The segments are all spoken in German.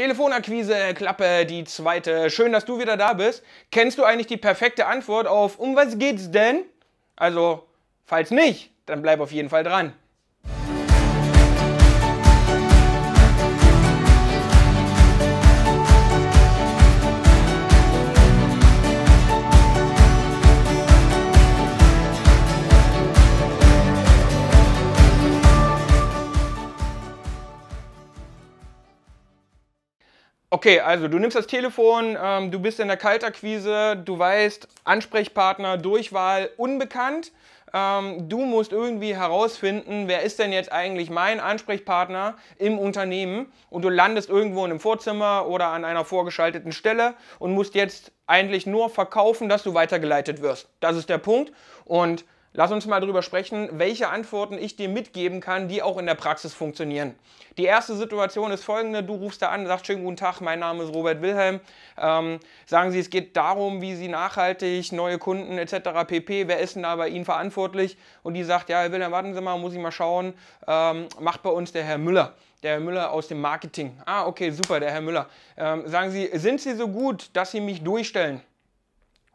Telefonakquise, äh, Klappe, die zweite. Schön, dass du wieder da bist. Kennst du eigentlich die perfekte Antwort auf Um was geht's denn? Also, falls nicht, dann bleib auf jeden Fall dran. Okay, also du nimmst das Telefon, ähm, du bist in der Kaltakquise, du weißt, Ansprechpartner, Durchwahl unbekannt. Ähm, du musst irgendwie herausfinden, wer ist denn jetzt eigentlich mein Ansprechpartner im Unternehmen und du landest irgendwo in einem Vorzimmer oder an einer vorgeschalteten Stelle und musst jetzt eigentlich nur verkaufen, dass du weitergeleitet wirst. Das ist der Punkt und Lass uns mal darüber sprechen, welche Antworten ich dir mitgeben kann, die auch in der Praxis funktionieren. Die erste Situation ist folgende, du rufst da an, sagst schönen guten Tag, mein Name ist Robert Wilhelm. Ähm, sagen Sie, es geht darum, wie Sie nachhaltig, neue Kunden etc. pp, wer ist denn da bei Ihnen verantwortlich? Und die sagt, ja Herr Wilhelm, warten Sie mal, muss ich mal schauen, ähm, macht bei uns der Herr Müller der Herr Müller aus dem Marketing. Ah, okay, super, der Herr Müller. Ähm, sagen Sie, sind Sie so gut, dass Sie mich durchstellen?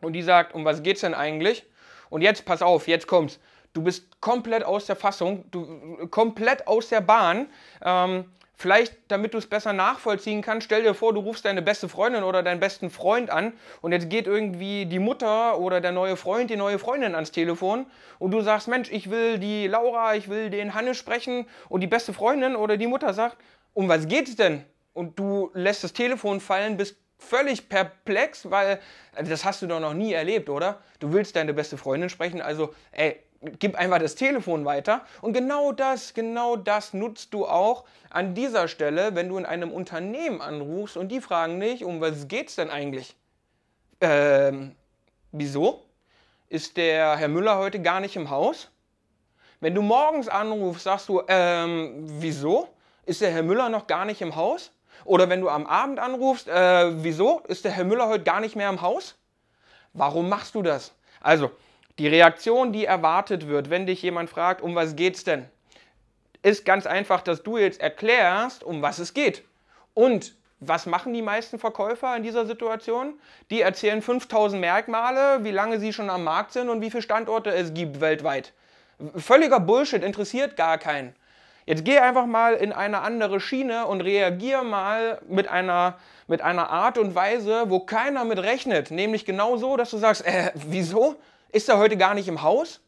Und die sagt, um was geht es denn eigentlich? Und jetzt, pass auf, jetzt kommt's. Du bist komplett aus der Fassung, du komplett aus der Bahn. Ähm, vielleicht, damit du es besser nachvollziehen kannst, stell dir vor, du rufst deine beste Freundin oder deinen besten Freund an und jetzt geht irgendwie die Mutter oder der neue Freund, die neue Freundin ans Telefon und du sagst, Mensch, ich will die Laura, ich will den Hannes sprechen und die beste Freundin oder die Mutter sagt, um was geht es denn? Und du lässt das Telefon fallen, bist völlig perplex, weil also das hast du doch noch nie erlebt, oder? Du willst deine beste Freundin sprechen, also ey, gib einfach das Telefon weiter. Und genau das, genau das nutzt du auch an dieser Stelle, wenn du in einem Unternehmen anrufst und die fragen dich, um was geht's denn eigentlich? Ähm, wieso? Ist der Herr Müller heute gar nicht im Haus? Wenn du morgens anrufst, sagst du, ähm, wieso? Ist der Herr Müller noch gar nicht im Haus? Oder wenn du am Abend anrufst, äh, wieso ist der Herr Müller heute gar nicht mehr im Haus? Warum machst du das? Also, die Reaktion, die erwartet wird, wenn dich jemand fragt, um was geht's denn, ist ganz einfach, dass du jetzt erklärst, um was es geht. Und was machen die meisten Verkäufer in dieser Situation? Die erzählen 5000 Merkmale, wie lange sie schon am Markt sind und wie viele Standorte es gibt weltweit. Völliger Bullshit, interessiert gar keinen. Jetzt geh einfach mal in eine andere Schiene und reagier mal mit einer, mit einer Art und Weise, wo keiner mit rechnet. Nämlich genau so, dass du sagst, äh, wieso? Ist er heute gar nicht im Haus?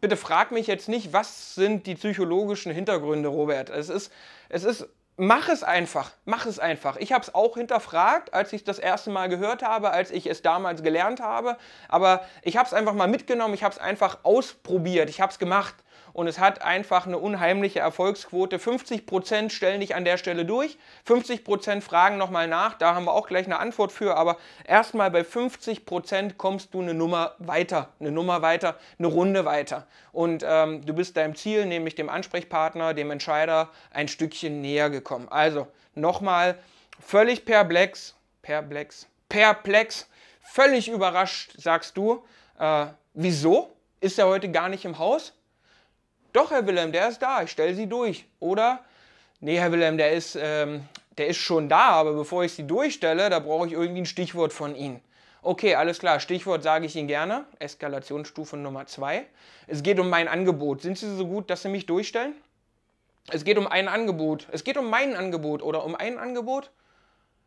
Bitte frag mich jetzt nicht, was sind die psychologischen Hintergründe, Robert. Es ist, es ist mach es einfach, mach es einfach. Ich habe es auch hinterfragt, als ich das erste Mal gehört habe, als ich es damals gelernt habe, aber ich habe es einfach mal mitgenommen, ich habe es einfach ausprobiert, ich habe es gemacht und es hat einfach eine unheimliche Erfolgsquote. 50% stellen dich an der Stelle durch, 50% fragen nochmal nach, da haben wir auch gleich eine Antwort für, aber erstmal bei 50% kommst du eine Nummer weiter, eine Nummer weiter, eine Runde weiter. Und ähm, du bist deinem Ziel, nämlich dem Ansprechpartner, dem Entscheider, ein Stückchen näher gekommen. Also nochmal, völlig perplex, perplex, perplex, völlig überrascht sagst du, äh, wieso? Ist er heute gar nicht im Haus? doch, Herr Wilhelm, der ist da, ich stelle sie durch. Oder, nee, Herr Wilhelm, der ist, ähm, der ist schon da, aber bevor ich sie durchstelle, da brauche ich irgendwie ein Stichwort von Ihnen. Okay, alles klar, Stichwort sage ich Ihnen gerne. Eskalationsstufe Nummer zwei. Es geht um mein Angebot. Sind Sie so gut, dass Sie mich durchstellen? Es geht um ein Angebot. Es geht um mein Angebot oder um ein Angebot.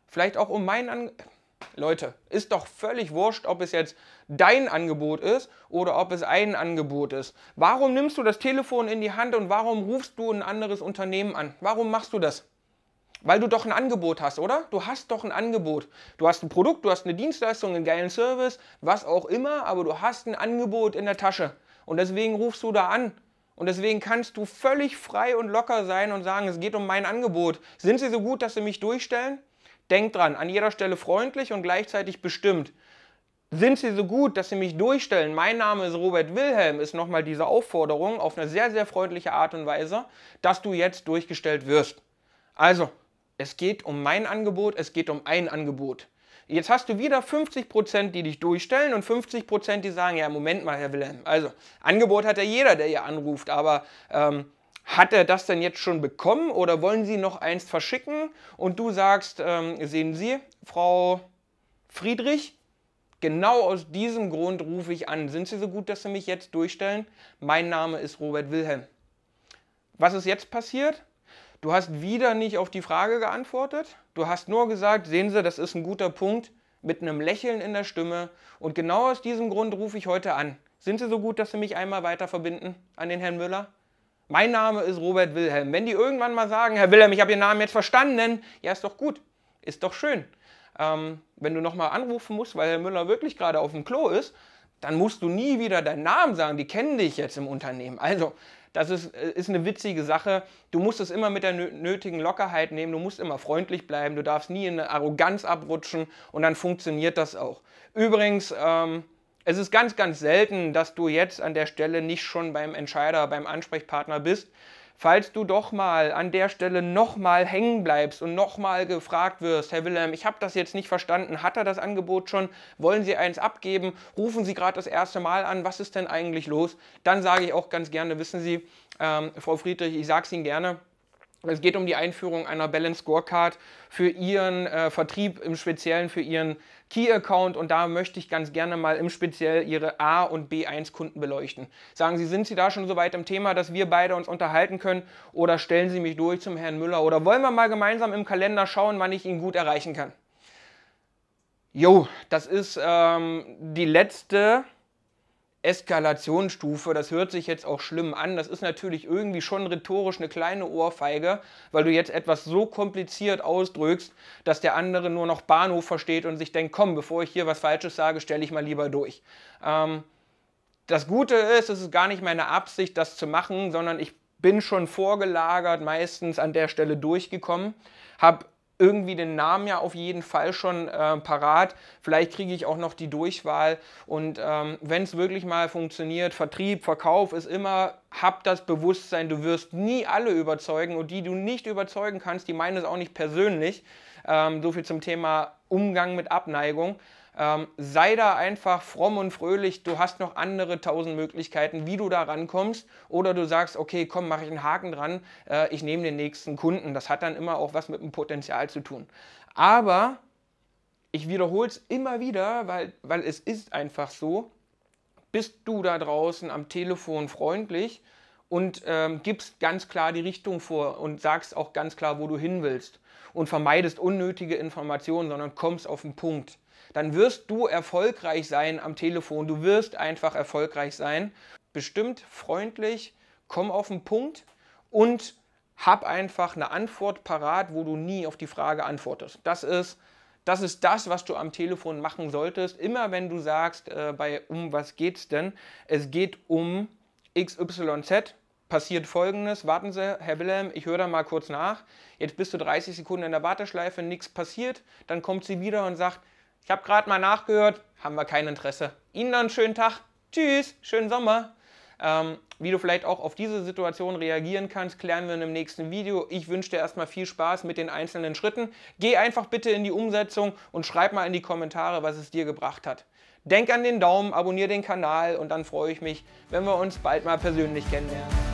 Vielleicht auch um mein Angebot. Leute, ist doch völlig wurscht, ob es jetzt dein Angebot ist oder ob es ein Angebot ist. Warum nimmst du das Telefon in die Hand und warum rufst du ein anderes Unternehmen an? Warum machst du das? Weil du doch ein Angebot hast, oder? Du hast doch ein Angebot. Du hast ein Produkt, du hast eine Dienstleistung, einen geilen Service, was auch immer, aber du hast ein Angebot in der Tasche. Und deswegen rufst du da an. Und deswegen kannst du völlig frei und locker sein und sagen, es geht um mein Angebot. Sind sie so gut, dass sie mich durchstellen? Denkt dran, an jeder Stelle freundlich und gleichzeitig bestimmt. Sind Sie so gut, dass Sie mich durchstellen? Mein Name ist Robert Wilhelm, ist nochmal diese Aufforderung auf eine sehr, sehr freundliche Art und Weise, dass du jetzt durchgestellt wirst. Also, es geht um mein Angebot, es geht um ein Angebot. Jetzt hast du wieder 50%, die dich durchstellen und 50%, die sagen, ja, Moment mal, Herr Wilhelm. Also, Angebot hat ja jeder, der hier anruft, aber ähm, hat er das denn jetzt schon bekommen oder wollen Sie noch eins verschicken? Und du sagst, ähm, sehen Sie, Frau Friedrich, genau aus diesem Grund rufe ich an. Sind Sie so gut, dass Sie mich jetzt durchstellen? Mein Name ist Robert Wilhelm. Was ist jetzt passiert? Du hast wieder nicht auf die Frage geantwortet. Du hast nur gesagt, sehen Sie, das ist ein guter Punkt, mit einem Lächeln in der Stimme. Und genau aus diesem Grund rufe ich heute an. Sind Sie so gut, dass Sie mich einmal weiter verbinden an den Herrn Müller? Mein Name ist Robert Wilhelm. Wenn die irgendwann mal sagen, Herr Wilhelm, ich habe Ihren Namen jetzt verstanden, ja, ist doch gut, ist doch schön. Ähm, wenn du nochmal anrufen musst, weil Herr Müller wirklich gerade auf dem Klo ist, dann musst du nie wieder deinen Namen sagen. Die kennen dich jetzt im Unternehmen. Also, das ist, äh, ist eine witzige Sache. Du musst es immer mit der nötigen Lockerheit nehmen. Du musst immer freundlich bleiben. Du darfst nie in eine Arroganz abrutschen und dann funktioniert das auch. Übrigens, ähm, es ist ganz, ganz selten, dass du jetzt an der Stelle nicht schon beim Entscheider, beim Ansprechpartner bist. Falls du doch mal an der Stelle nochmal hängen bleibst und nochmal gefragt wirst, Herr Wilhelm, ich habe das jetzt nicht verstanden, hat er das Angebot schon, wollen Sie eins abgeben, rufen Sie gerade das erste Mal an, was ist denn eigentlich los, dann sage ich auch ganz gerne, wissen Sie, ähm, Frau Friedrich, ich sage es Ihnen gerne, es geht um die Einführung einer Balance Scorecard für Ihren äh, Vertrieb, im Speziellen für Ihren Key-Account. Und da möchte ich ganz gerne mal im Speziellen Ihre A- und B1-Kunden beleuchten. Sagen Sie, sind Sie da schon so weit im Thema, dass wir beide uns unterhalten können? Oder stellen Sie mich durch zum Herrn Müller? Oder wollen wir mal gemeinsam im Kalender schauen, wann ich ihn gut erreichen kann? Jo, das ist ähm, die letzte Eskalationsstufe. Das hört sich jetzt auch schlimm an. Das ist natürlich irgendwie schon rhetorisch eine kleine Ohrfeige, weil du jetzt etwas so kompliziert ausdrückst, dass der andere nur noch Bahnhof versteht und sich denkt, komm, bevor ich hier was Falsches sage, stelle ich mal lieber durch. Ähm, das Gute ist, es ist gar nicht meine Absicht, das zu machen, sondern ich bin schon vorgelagert meistens an der Stelle durchgekommen, habe irgendwie den Namen ja auf jeden Fall schon äh, parat. Vielleicht kriege ich auch noch die Durchwahl. Und ähm, wenn es wirklich mal funktioniert, Vertrieb, Verkauf ist immer, hab das Bewusstsein, du wirst nie alle überzeugen und die du nicht überzeugen kannst, die meinen es auch nicht persönlich. Ähm, so viel zum Thema Umgang mit Abneigung. Ähm, sei da einfach fromm und fröhlich, du hast noch andere tausend Möglichkeiten, wie du da rankommst. Oder du sagst, okay, komm, mache ich einen Haken dran, äh, ich nehme den nächsten Kunden. Das hat dann immer auch was mit dem Potenzial zu tun. Aber ich wiederhole es immer wieder, weil, weil es ist einfach so, bist du da draußen am Telefon freundlich und ähm, gibst ganz klar die Richtung vor und sagst auch ganz klar, wo du hin willst und vermeidest unnötige Informationen, sondern kommst auf den Punkt dann wirst du erfolgreich sein am Telefon. Du wirst einfach erfolgreich sein. Bestimmt, freundlich, komm auf den Punkt und hab einfach eine Antwort parat, wo du nie auf die Frage antwortest. Das ist das, ist das was du am Telefon machen solltest. Immer wenn du sagst, äh, bei um was geht's denn? Es geht um XYZ, passiert folgendes. Warten Sie, Herr Wilhelm, ich höre da mal kurz nach. Jetzt bist du 30 Sekunden in der Warteschleife, nichts passiert. Dann kommt sie wieder und sagt, ich habe gerade mal nachgehört, haben wir kein Interesse. Ihnen dann einen schönen Tag. Tschüss, schönen Sommer. Ähm, wie du vielleicht auch auf diese Situation reagieren kannst, klären wir in dem nächsten Video. Ich wünsche dir erstmal viel Spaß mit den einzelnen Schritten. Geh einfach bitte in die Umsetzung und schreib mal in die Kommentare, was es dir gebracht hat. Denk an den Daumen, abonniere den Kanal und dann freue ich mich, wenn wir uns bald mal persönlich kennenlernen.